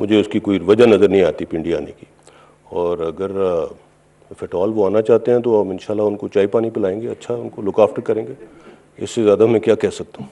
मुझे उसकी कोई वजह नज़र नहीं आती पिंडी आने की और अगर फिटॉल ऑल वो आना चाहते हैं तो हम इन उनको चाय पानी पिलाएंगे अच्छा उनको लुक आफ्टर करेंगे इससे ज़्यादा मैं क्या कह सकता हूँ